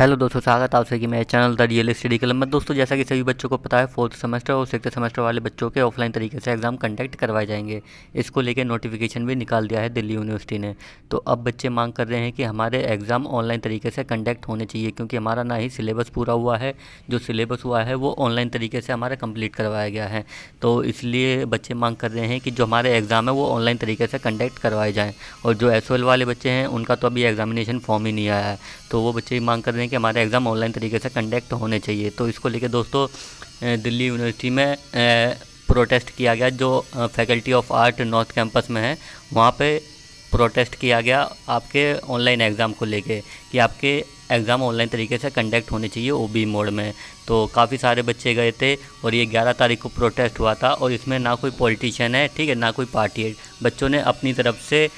hello दोस्तों स्वागत है आप सभी मेरे channel the Real Study Club में दोस्तों जैसा कि सभी बच्चों को पता है फोर्थ सेमेस्टर और सिक्स सेमेस्टर वाले बच्चों के ऑफलाइन तरीके से एग्ज़ाम कंडक्ट करवाए जाएंगे इसको लेकर नोटिफिकेशन भी निकाल दिया है दिल्ली यूनिवर्सिटी ने तो अब बच्चे मांग कर रहे हैं कि हमारे एग्ज़ाम ऑनलाइन तरीके से कंडक्ट होने चाहिए क्योंकि हमारा ना ही सिलेबस पूरा हुआ है जो सिलेबस हुआ है वो ऑनलाइन तरीके से हमारा कम्प्लीट करवाया गया है तो इसलिए बच्चे मांग कर रहे हैं कि जो हमारे एग्ज़ाम है वो ऑनलाइन तरीके से कंडक्ट करवाए जाएँ और जो एस वाले बच्चे हैं उनका तो अभी एग्जामिनेशन फॉर्म ही नहीं आया है तो वो बच्चे मांग कर रहे हैं हैं कि हमारे एग्ज़ाम ऑनलाइन तरीके से कंडक्ट होने चाहिए तो इसको लेके दोस्तों दिल्ली यूनिवर्सिटी में प्रोटेस्ट किया गया जो faculty of art north campus में है वहाँ पे प्रोटेस्ट किया गया आपके ऑनलाइन एग्ज़ाम को लेके कि आपके एग्ज़ाम ऑनलाइन तरीके से कंडक्ट होने चाहिए ओ बी मोड में तो काफ़ी सारे बच्चे गए थे और ये 11 तारीख को प्रोटेस्ट हुआ था और इसमें ना कोई पॉलिटिशियन है ठीक है ना कोई पार्टी है बच्चों ने अपनी तरफ से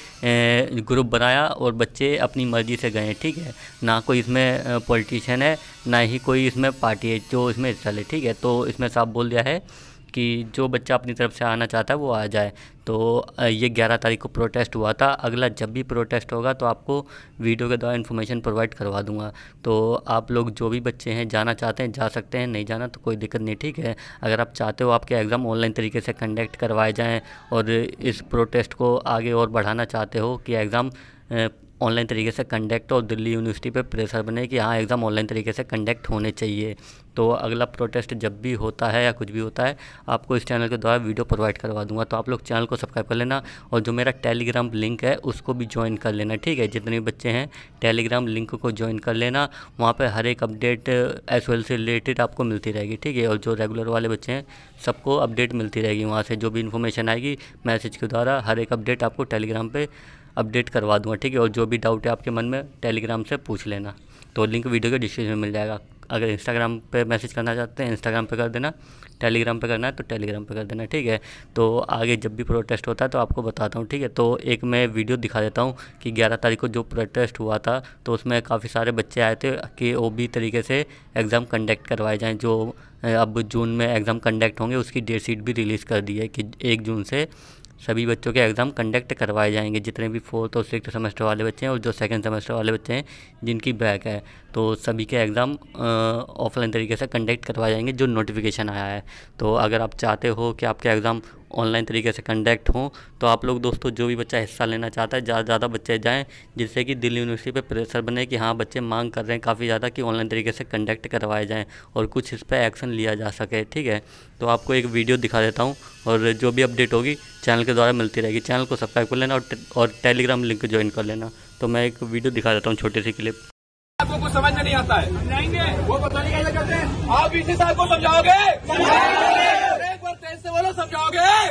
ग्रुप बनाया और बच्चे अपनी मर्ज़ी से गए ठीक है ना कोई इसमें पॉलिटिशियन है ना ही कोई इसमें पार्टी है जो इसमें हिस्सा ले ठीक है तो इसमें साफ बोल दिया है कि जो बच्चा अपनी तरफ से आना चाहता है वो आ जाए तो ये ग्यारह तारीख को प्रोटेस्ट हुआ था अगला जब भी प्रोटेस्ट होगा तो आपको वीडियो के द्वारा इन्फॉर्मेशन प्रोवाइड करवा दूंगा तो आप लोग जो भी बच्चे हैं जाना चाहते हैं जा सकते हैं नहीं जाना तो कोई दिक्कत नहीं ठीक है अगर आप चाहते हो आपके एग्ज़ाम ऑनलाइन तरीके से कंडक्ट करवाए जाएँ और इस प्रोटेस्ट को आगे और बढ़ाना चाहते हो कि एग्ज़ाम ऑनलाइन तरीके से कंडक्ट और दिल्ली यूनिवर्सिटी पे प्रेशर बने कि हाँ एग्ज़ाम ऑनलाइन तरीके से कंडक्ट होने चाहिए तो अगला प्रोटेस्ट जब भी होता है या कुछ भी होता है आपको इस चैनल के द्वारा वीडियो प्रोवाइड करवा दूंगा तो आप लोग चैनल को सब्सक्राइब कर लेना और जो मेरा टेलीग्राम लिंक है उसको भी ज्वाइन कर लेना ठीक है जितने भी बच्चे हैं टेलीग्राम लिंक को ज्वाइन कर लेना वहाँ पर हर एक अपडेट एस से रिलेटेड आपको मिलती रहेगी ठीक है और जो रेगुलर वाले बच्चे हैं सबको अपडेट मिलती रहेगी वहाँ से जो भी इन्फॉर्मेशन आएगी मैसेज के द्वारा हर एक अपडेट आपको टेलीग्राम पर अपडेट करवा दूँगा ठीक है और जो भी डाउट है आपके मन में टेलीग्राम से पूछ लेना तो लिंक वीडियो के डिस्क्रिप्शन में मिल जाएगा अगर इंस्टाग्राम पे मैसेज करना चाहते हैं इंस्टाग्राम पे कर देना टेलीग्राम पे करना है तो टेलीग्राम पे कर देना ठीक है तो आगे जब भी प्रोटेस्ट होता है तो आपको बताता हूँ ठीक है तो एक मैं वीडियो दिखा देता हूँ कि 11 तारीख को जो प्रोटेस्ट हुआ था तो उसमें काफ़ी सारे बच्चे आए थे कि ओ तरीके से एग्ज़ाम कंडक्ट करवाए जाएँ जो अब जून में एग्ज़ाम कंडक्ट होंगे उसकी डेट शीट भी रिलीज़ कर दी है कि एक जून से सभी बच्चों के एग्ज़ाम कंडक्ट करवाए जाएंगे जितने भी फोर्थ और सिक्स सेमेस्टर वाले बच्चे हैं और जो सेकंड सेमेस्टर वाले बच्चे हैं जिनकी बैक है तो सभी के एग्ज़ाम ऑफलाइन तरीके से कंडक्ट करवाए जाएंगे जो नोटिफिकेशन आया है तो अगर आप चाहते हो कि आपके एग्ज़ाम ऑनलाइन तरीके से कंडक्ट हों तो आप लोग दोस्तों जो भी बच्चा हिस्सा लेना चाहता है ज़्यादा ज़्यादा बच्चे जाएँ जिससे कि दिल्ली यूनिवर्सिटी पर प्रेशर बने कि हाँ बच्चे मांग कर रहे हैं काफ़ी ज़्यादा कि ऑनलाइन तरीके से कंडक्ट करवाए जाएँ और कुछ इस पर एक्शन लिया जा सके ठीक है तो आपको एक वीडियो दिखा देता हूँ और जो भी अपडेट होगी चैनल के द्वारा मिलती रहेगी चैनल को सब्सक्राइब कर लेना और टेलीग्राम लिंक ज्वाइन कर लेना तो मैं एक वीडियो दिखा देता हूँ छोटी सी क्लिप आपको कुछ समझ में नहीं आता है वो पता नहीं कैसे करते हैं आप इसी साल को समझाओगे कैसे बोलो समझाओगे